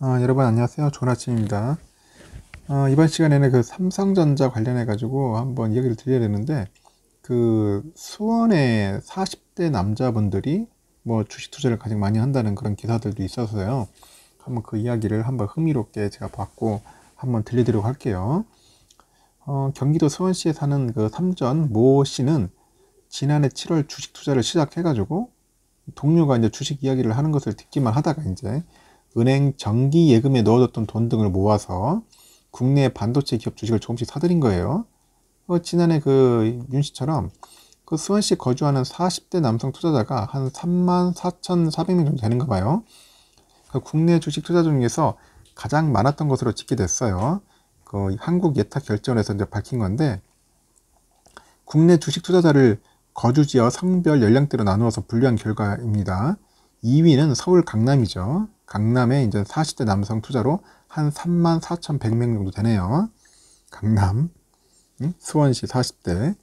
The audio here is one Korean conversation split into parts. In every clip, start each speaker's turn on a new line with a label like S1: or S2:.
S1: 아, 여러분 안녕하세요. 조나 아침입니다. 아, 이번 시간에는 그 삼성전자 관련해 가지고 한번 이야기를 드려야 되는데 그 수원의 40대 남자분들이 뭐 주식 투자를 가장 많이 한다는 그런 기사들도 있어서요. 한번 그 이야기를 한번 흥미롭게 제가 봤고 한번 들리도록 할게요. 어, 경기도 수원시에 사는 그 삼전 모 씨는 지난해 7월 주식 투자를 시작해가지고 동료가 이제 주식 이야기를 하는 것을 듣기만 하다가 이제 은행 정기 예금에 넣어뒀던 돈 등을 모아서 국내 반도체 기업 주식을 조금씩 사들인 거예요. 어, 지난해 그 윤 씨처럼 그 수원시 거주하는 40대 남성 투자자가 한 3만 4,400명 정도 되는가 봐요. 그 국내 주식 투자 중에서 가장 많았던 것으로 집계됐어요. 그 한국 예탁 결제에서 이제 밝힌 건데 국내 주식 투자자를 거주지와 성별 연령대로 나누어서 분류한 결과입니다. 2위는 서울 강남이죠. 강남에 이제 40대 남성 투자로 한 3만 4,100명 정도 되네요. 강남, 수원시 40대.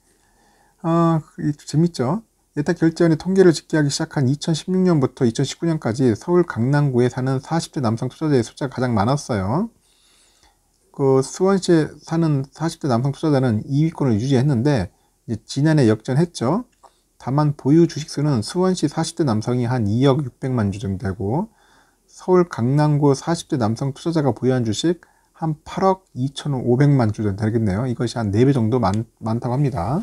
S1: 아, 재밌죠? 예타 결제원이 통계를 집계하기 시작한 2016년부터 2019년까지 서울 강남구에 사는 40대 남성 투자자의 숫자가 가장 많았어요. 그 수원시에 사는 40대 남성 투자자는 2위권을 유지했는데 이제 지난해 역전했죠. 다만 보유 주식수는 수원시 40대 남성이 한 2억 6백만 주 정도 되고 서울 강남구 40대 남성 투자자가 보유한 주식 한 8억 2,500만 주 정도 되겠네요. 이것이 한 4배 정도 많, 많다고 합니다.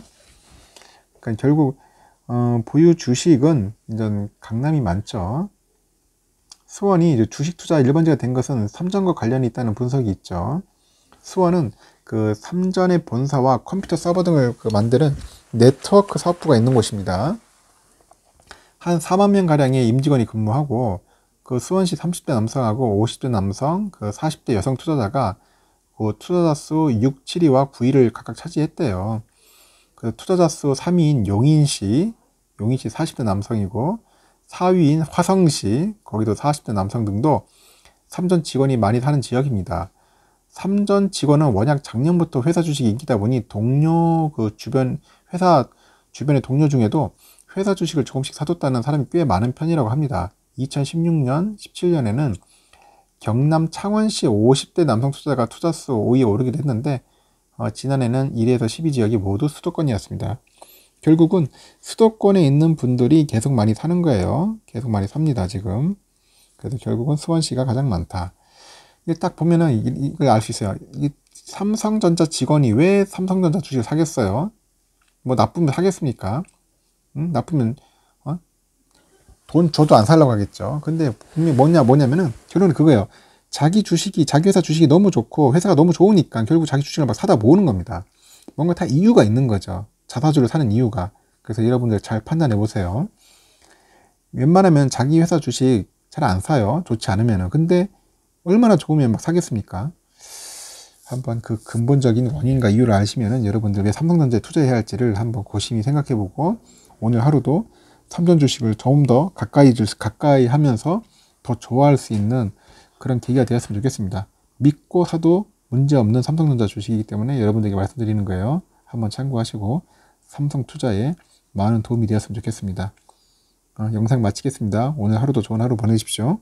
S1: 그러니까 결국 어, 보유 주식은 이제 강남이 많죠. 수원이 이제 주식 투자 1번지가 된 것은 삼전과 관련이 있다는 분석이 있죠. 수원은 그 삼전의 본사와 컴퓨터 서버 등을 그 만드는 네트워크 사업부가 있는 곳입니다. 한 4만 명가량의 임직원이 근무하고 그 수원시 30대 남성하고 50대 남성, 그 40대 여성 투자자가 그 투자자 수 6, 7위와 9위를 각각 차지했대요. 그 투자자 수 3위인 용인시, 용인시 40대 남성이고 4위인 화성시, 거기도 40대 남성 등도 삼전 직원이 많이 사는 지역입니다. 삼전 직원은 워낙 작년부터 회사 주식이 인기다 보니 동료 그 주변 회사 주변의 동료 중에도 회사 주식을 조금씩 사뒀다는 사람이 꽤 많은 편이라고 합니다. 2016년, 17년에는 경남 창원시 50대 남성 투자가 투자수 5위에 오르기도 했는데 어, 지난해는 1에서 위 12지역이 모두 수도권이었습니다. 결국은 수도권에 있는 분들이 계속 많이 사는 거예요. 계속 많이 삽니다, 지금. 그래서 결국은 수원시가 가장 많다. 이게 딱 보면은 이걸 알 수 있어요. 이 삼성전자 직원이 왜 삼성전자 주식을 사겠어요? 뭐 나쁘면 사겠습니까? 음, 나쁘면 돈 줘도 안 살라고 하겠죠. 근데 분명 뭐냐 뭐냐면은 결론은 그거예요. 자기 주식이 자기 회사 주식이 너무 좋고 회사가 너무 좋으니까 결국 자기 주식을 막 사다 모으는 겁니다. 뭔가 다 이유가 있는 거죠. 자사주를 사는 이유가. 그래서 여러분들 잘 판단해 보세요. 웬만하면 자기 회사 주식 잘 안 사요. 좋지 않으면은. 근데 얼마나 좋으면 막 사겠습니까? 한번 그 근본적인 원인과 이유를 아시면은 여러분들 왜 삼성전자에 투자해야 할지를 한번 고심히 생각해 보고 오늘 하루도 삼전 주식을 조금 더 가까이 가까이 하면서 더 좋아할 수 있는 그런 계기가 되었으면 좋겠습니다. 믿고 사도 문제없는 삼성전자 주식이기 때문에 여러분들에게 말씀드리는 거예요. 한번 참고하시고 삼성 투자에 많은 도움이 되었으면 좋겠습니다. 어, 영상 마치겠습니다. 오늘 하루도 좋은 하루 보내십시오.